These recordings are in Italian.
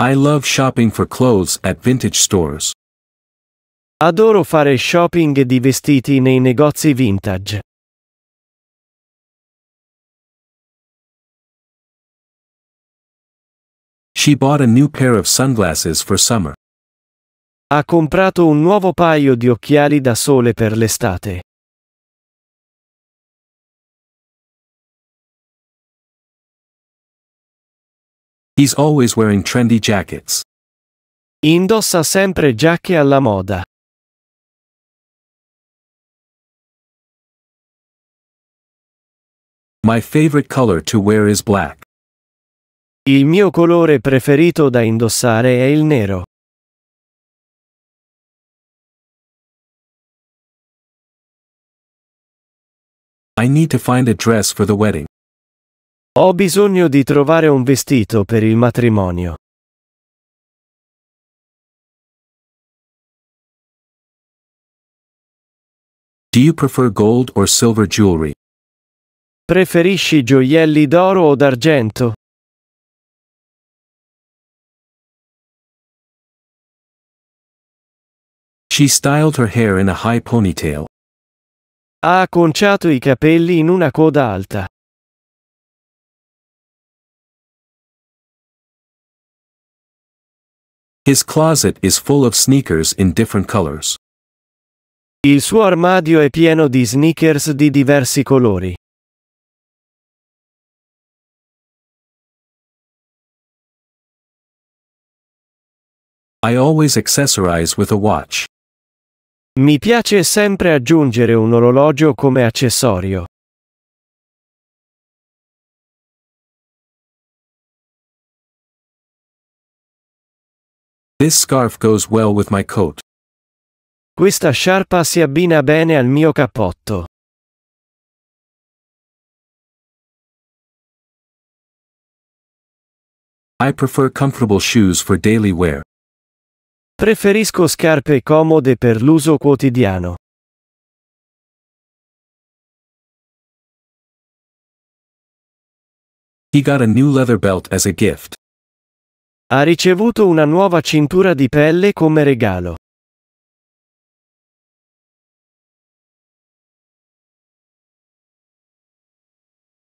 I love shopping for clothes at vintage stores. Adoro fare shopping di vestiti nei negozi vintage. She bought a new pair of sunglasses for summer. Ha comprato un nuovo paio di occhiali da sole per l'estate. He's always wearing trendy jackets. Indossa sempre giacche alla moda. My favorite color to wear is black. Il mio colore preferito da indossare è il nero. I need to find a dress for the wedding. Ho bisogno di trovare un vestito per il matrimonio. Do you prefer gold or silver jewelry? Preferisci gioielli d'oro o d'argento? She styled her hair in a high ponytail. Ha acconciato i capelli in una coda alta. His closet is full of sneakers in different colors. Il suo armadio è pieno di sneakers di diversi colori. I always accessorize with a watch. Mi piace sempre aggiungere un orologio come accessorio. This scarf goes well with my coat. Questa sciarpa si abbina bene al mio cappotto. I prefer comfortable shoes for daily wear. Preferisco scarpe comode per l'uso quotidiano. He got a new leather belt as a gift. Ha ricevuto una nuova cintura di pelle come regalo.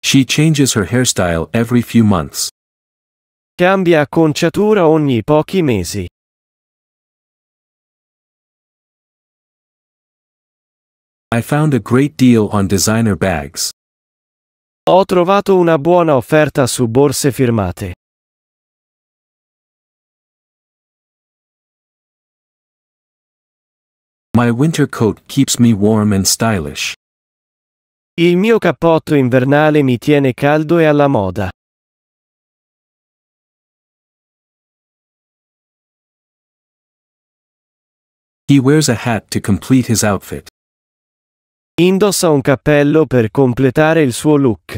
She changes her hairstyle every few months. Cambia acconciatura ogni pochi mesi. I found a great deal on designer bags. Ho trovato una buona offerta su borse firmate. My winter coat keeps me warm and stylish. Il mio cappotto invernale mi tiene caldo e alla moda. He wears a hat to complete his outfit. Indossa un cappello per completare il suo look.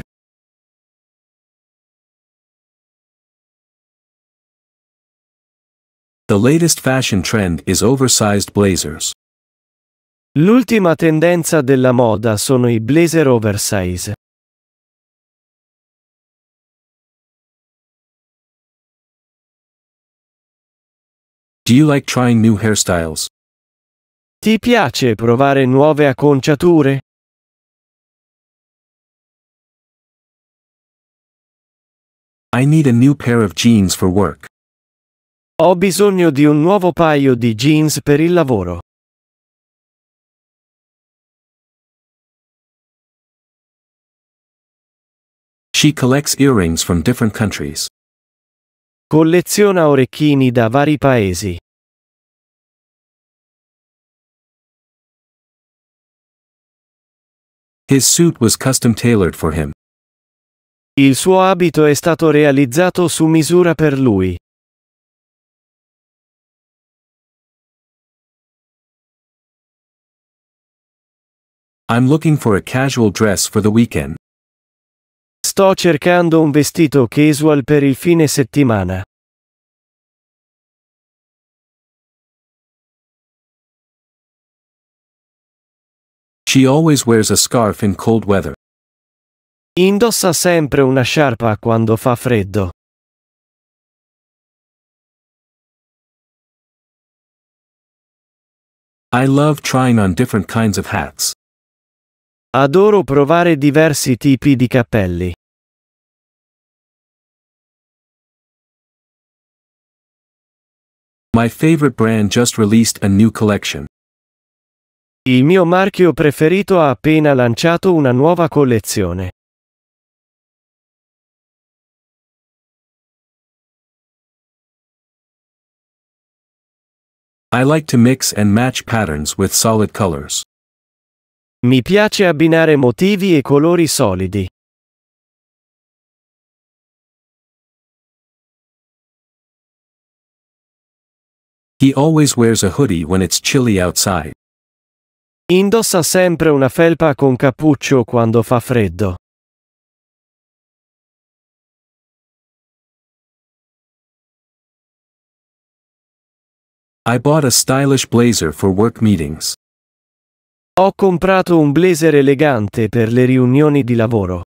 The latest fashion trend is oversized blazers. L'ultima tendenza della moda sono i blazer oversize. Do you like trying new hairstyles? Ti piace provare nuove acconciature? I need a new pair of jeans for work. Ho bisogno di un nuovo paio di jeans per il lavoro. She collects earrings from different countries. Colleziona orecchini da vari paesi. His suit was custom tailored for him. Il suo abito è stato realizzato su misura per lui. I'm looking for a casual dress for the weekend. Sto cercando un vestito casual per il fine settimana. She always wears a scarf in cold weather. Indossa sempre una sciarpa quando fa freddo. I love trying on different kinds of hats. Adoro provare diversi tipi di cappelli. My favorite brand just released a new collection. Il mio marchio preferito ha appena lanciato una nuova collezione. I like to mix and match patterns with solid colors. Mi piace abbinare motivi e colori solidi. He always wears a hoodie when it's chilly outside. Indossa sempre una felpa con cappuccio quando fa freddo. I bought a stylish blazer for work meetings. Ho comprato un blazer elegante per le riunioni di lavoro.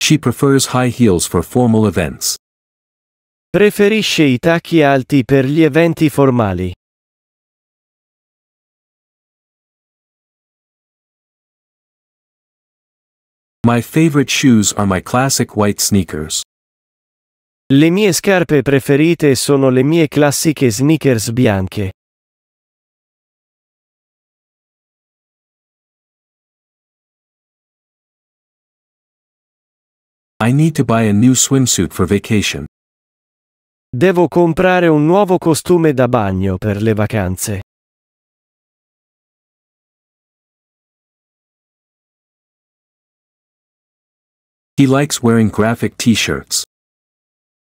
She prefers high heels for formal events. Preferisce i tacchi alti per gli eventi formali. My favorite shoes are my classic white sneakers. Le mie scarpe preferite sono le mie classiche sneakers bianche. I need to buy a new swimsuit for vacation. Devo comprare un nuovo costume da bagno per le vacanze. He likes wearing graphic t-shirts.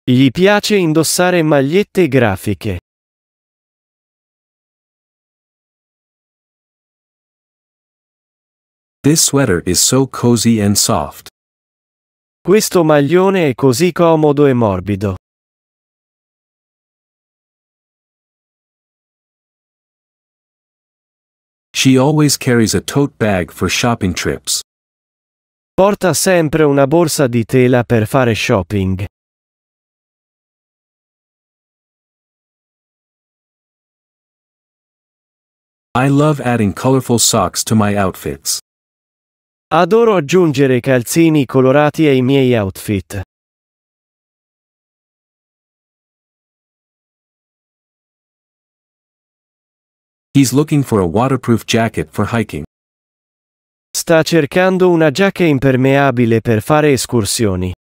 Gli piace indossare magliette grafiche. This sweater is so cozy and soft. Questo maglione è così comodo e morbido. She always carries a tote bag for shopping trips. Porta sempre una borsa di tela per fare shopping. I love adding colorful socks to my outfits. Adoro aggiungere calzini colorati ai miei outfit. He's looking for a waterproof jacket for hiking. Sta cercando una giacca impermeabile per fare escursioni.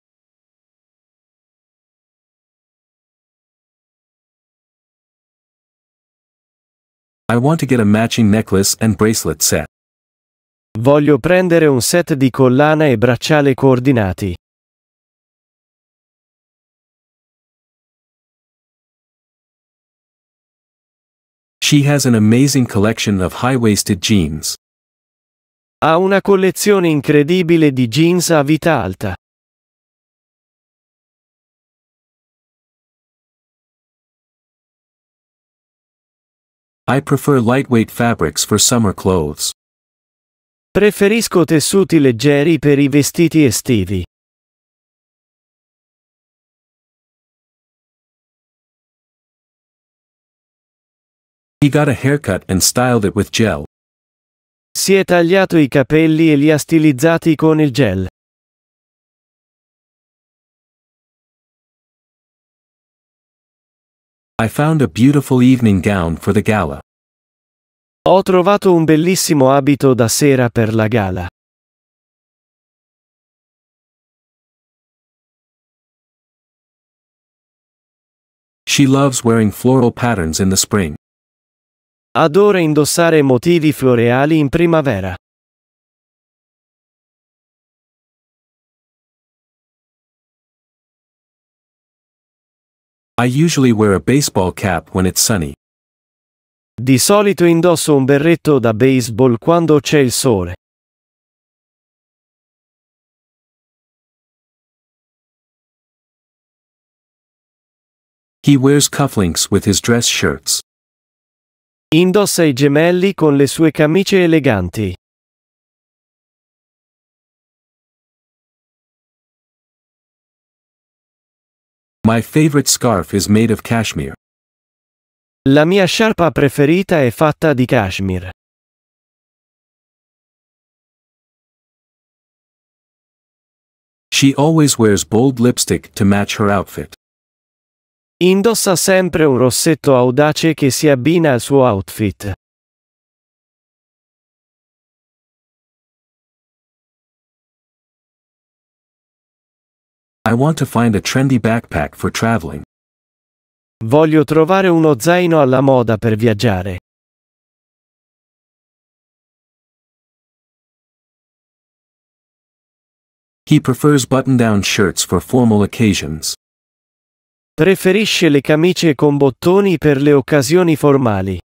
I want to get a matching necklace and bracelet set. Voglio prendere un set di collana e bracciale coordinati. She has an amazing collection of high-waisted jeans. Ha una collezione incredibile di jeans a vita alta. I prefer lightweight fabrics for summer clothes. Preferisco tessuti leggeri per i vestiti estivi. He got a haircut and styled it with gel. Si è tagliato i capelli e li ha stilizzati con il gel. I found a beautiful evening gown for the gala. Ho trovato un bellissimo abito da sera per la gala. She loves wearing floral patterns in the spring. Adora indossare motivi floreali in primavera. I usually wear a baseball cap when it's sunny. Di solito indosso un berretto da baseball quando c'è il sole. He wears cufflinks with his dress shirts. Indossa i gemelli con le sue camicie eleganti. My favorite scarf is made of cashmere. La mia sciarpa preferita è fatta di cashmere. She always wears bold lipstick to match her outfit. Indossa sempre un rossetto audace che si abbina al suo outfit. I want to find a trendy backpack for traveling. Voglio trovare uno zaino alla moda per viaggiare. He prefers button-down shirts for formal occasions. Preferisce le camicie con bottoni per le occasioni formali.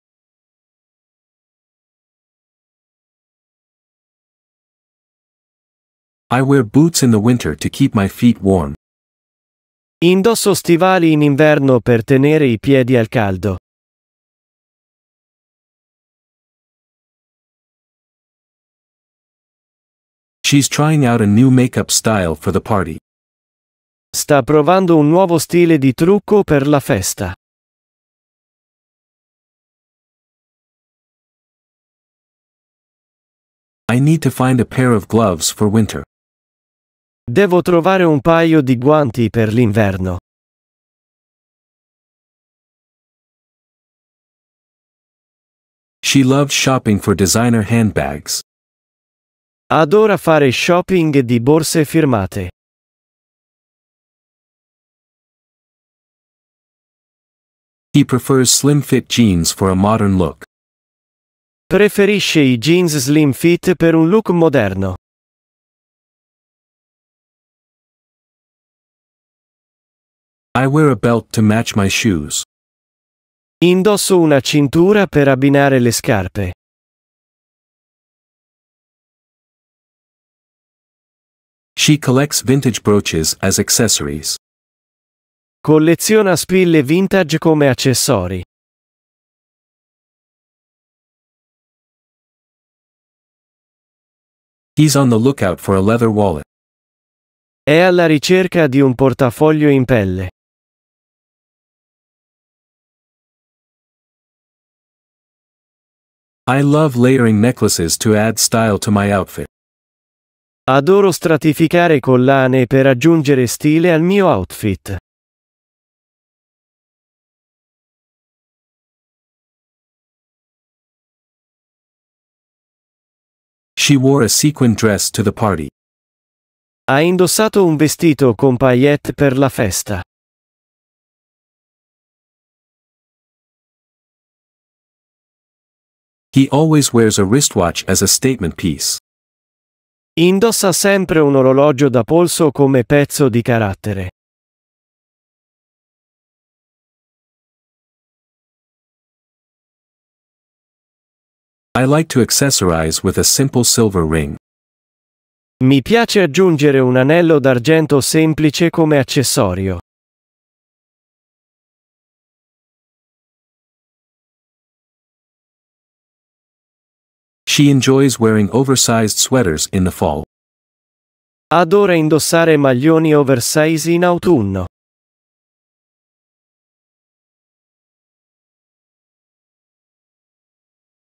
I wear boots in the winter to keep my feet warm. Indosso stivali in inverno per tenere i piedi al caldo. She's trying out a new makeup style for the party. Sta provando un nuovo stile di trucco per la festa. I need to find a pair of gloves for winter. Devo trovare un paio di guanti per l'inverno. She loves shopping for designer handbags. Adora fare shopping di borse firmate. He prefers slim fit jeans for a modern look. Preferisce i jeans slim fit per un look moderno. I wear a belt to match my shoes. Indosso una cintura per abbinare le scarpe. She collects vintage brooches as accessories. Colleziona spille vintage come accessori. He's on the lookout for a leather wallet. È alla ricerca di un portafoglio in pelle. I love layering necklaces to add style to my outfit. Adoro stratificare collane per aggiungere stile al mio outfit. She wore a sequin dress to the party. Ha indossato un vestito con paillette per la festa. He always wears a wristwatch as a statement piece. Indossa sempre un orologio da polso come pezzo di carattere. I like to accessorize with a simple silver ring. Mi piace aggiungere un anello d'argento semplice come accessorio. She enjoys wearing oversized sweaters in the fall. Adora indossare maglioni oversize in autunno.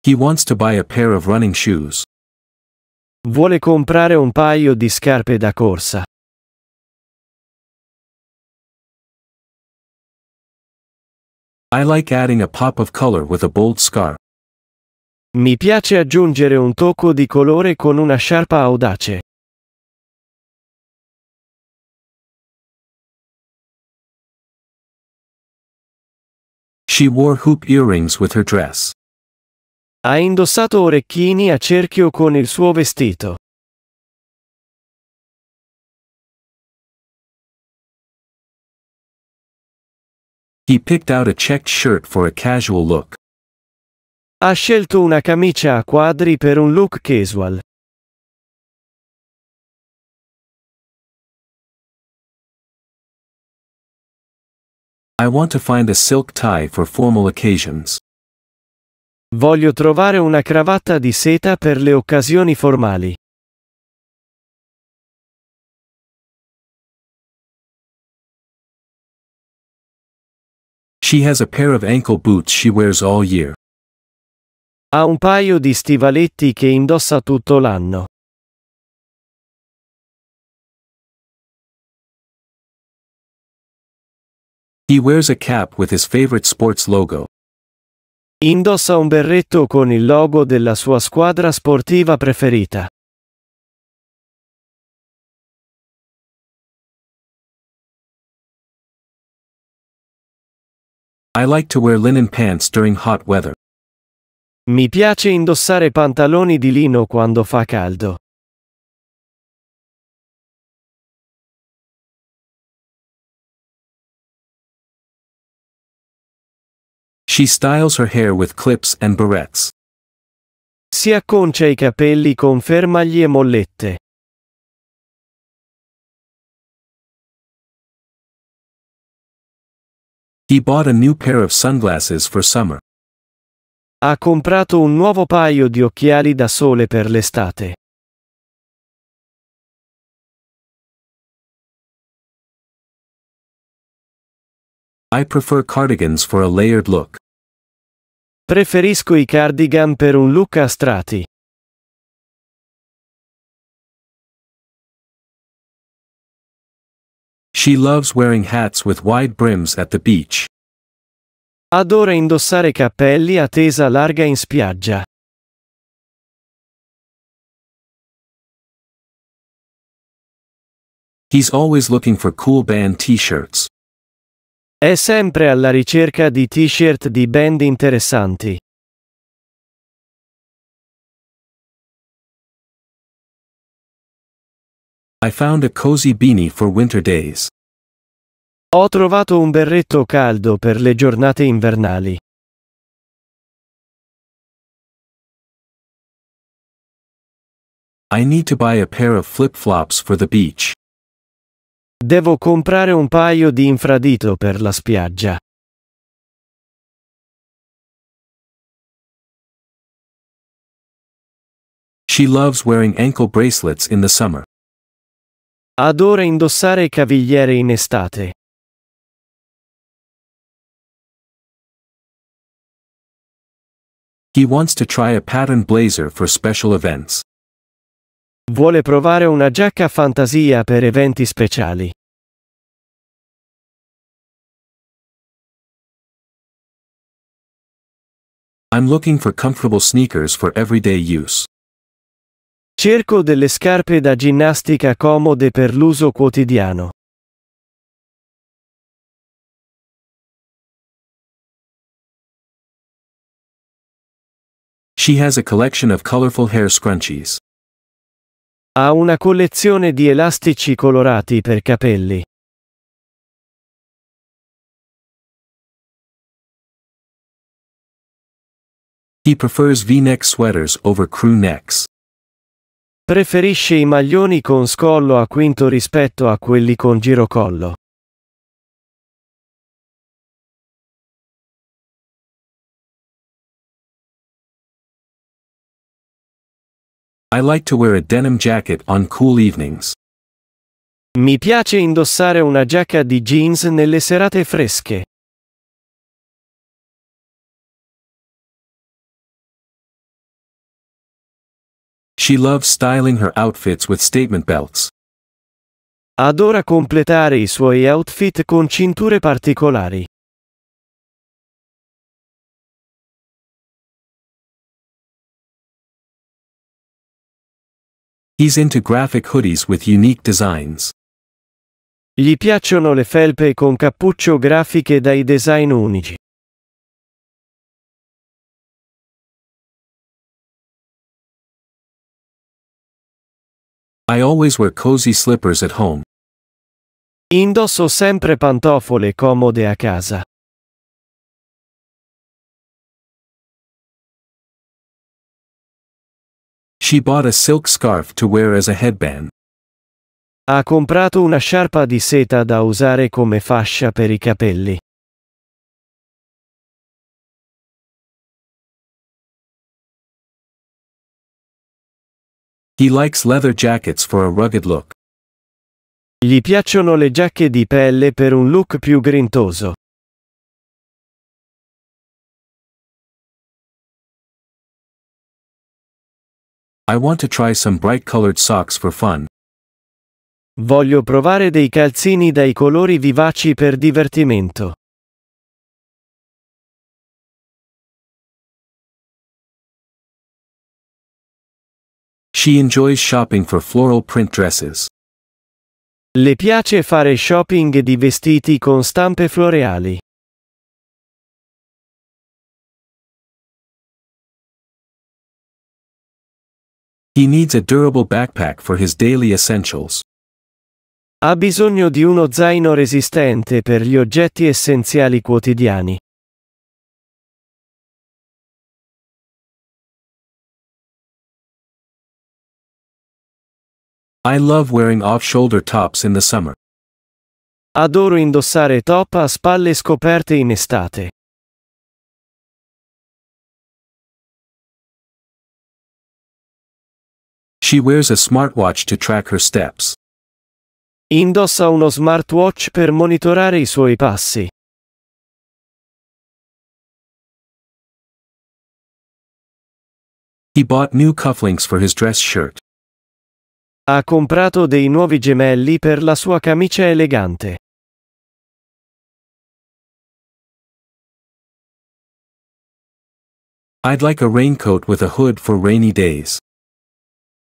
He wants to buy a pair of running shoes. Vuole comprare un paio di scarpe da corsa. I like adding a pop of color with a bold scarf. Mi piace aggiungere un tocco di colore con una sciarpa audace. She wore hoop earrings with her dress. Ha indossato orecchini a cerchio con il suo vestito. He picked out a checked shirt for a casual look. Ha scelto una camicia a quadri per un look casual. I want to find a silk tie for formal occasions. Voglio trovare una cravatta di seta per le occasioni formali. She has a pair of ankle boots she wears all year. Ha un paio di stivaletti che indossa tutto l'anno. He wears a cap with his favorite sports logo. Indossa un berretto con il logo della sua squadra sportiva preferita. I like to wear linen pants during hot weather. Mi piace indossare pantaloni di lino quando fa caldo. She styles her hair with clips and barrettes. Si acconcia i capelli con fermagli e mollette. He bought a new pair of sunglasses for summer. Ha comprato un nuovo paio di occhiali da sole per l'estate. I prefer cardigans for a layered look. Preferisco i cardigan per un look a strati. She loves wearing hats with wide brims at the beach. Adora indossare cappelli a tesa larga in spiaggia. He's always looking for cool band t-shirts. È sempre alla ricerca di t-shirt di band interessanti. I found a cozy beanie for winter days. Ho trovato un berretto caldo per le giornate invernali. I need to buy a pair of flip-flops for the beach. Devo comprare un paio di infradito per la spiaggia. She loves wearing ankle bracelets in the summer. Adora indossare cavigliere in estate. He wants to try a pattern blazer for special events. Vuole provare una giacca fantasia per eventi speciali. I'm looking for comfortable sneakers for everyday use. Cerco delle scarpe da ginnastica comode per l'uso quotidiano. She has a collection of colorful hair scrunchies. Ha una collezione di elastici colorati per capelli. He prefers V-neck sweaters over crew necks. Preferisce i maglioni con scollo a quinto rispetto a quelli con girocollo. I like to wear a denim jacket on cool evenings. Mi piace indossare una giacca di jeans nelle serate fresche. She loves styling her outfits with statement belts. Adora completare i suoi outfit con cinture particolari. He's into graphic hoodies with unique designs. Gli piacciono le felpe con cappuccio grafiche dai design unici. I always wear cozy slippers at home. Indosso sempre pantofole comode a casa. She bought a silk scarf to wear as a headband. Ha comprato una sciarpa di seta da usare come fascia per i capelli. He likes leather jackets for a rugged look. Gli piacciono le giacche di pelle per un look più grintoso. I want to try some bright colored socks for fun. Voglio provare dei calzini dai colori vivaci per divertimento. She enjoys shopping for floral print dresses. Le piace fare shopping di vestiti con stampe floreali. He needs a durable backpack for his daily essentials. Ha bisogno di uno zaino resistente per gli oggetti essenziali quotidiani. I love wearing off-shoulder tops in the summer. Adoro indossare top a spalle scoperte in estate. She wears a smartwatch to track her steps. Indossa uno smartwatch per monitorare i suoi passi. He bought new cufflinks for his dress shirt. Ha comprato dei nuovi gemelli per la sua camicia elegante. I'd like a raincoat with a hood for rainy days.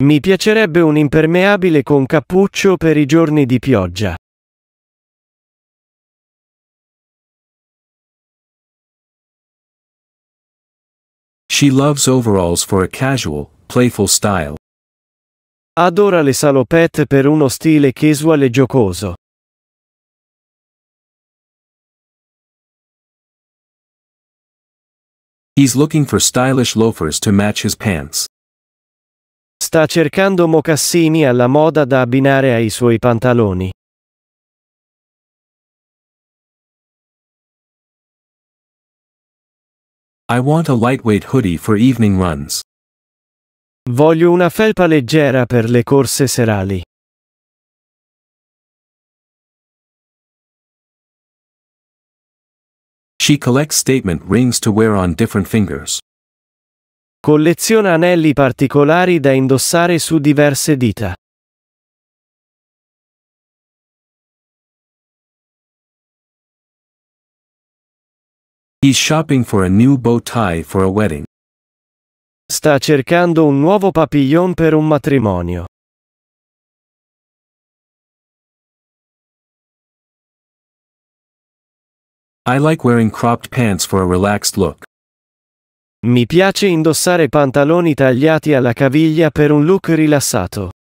Mi piacerebbe un impermeabile con cappuccio per i giorni di pioggia. She loves overalls for a casual, playful style. Adora le salopette per uno stile casual e giocoso. He's looking for stylish loafers to match his pants. Sta cercando mocassini alla moda da abbinare ai suoi pantaloni. I want a lightweight hoodie for evening runs. Voglio una felpa leggera per le corse serali. She collects statement rings to wear on different fingers. Colleziona anelli particolari da indossare su diverse dita. He's shopping for a new bow tie for a wedding. Sta cercando un nuovo papillon per un matrimonio. I like wearing cropped pants for a relaxed look. Mi piace indossare pantaloni tagliati alla caviglia per un look rilassato.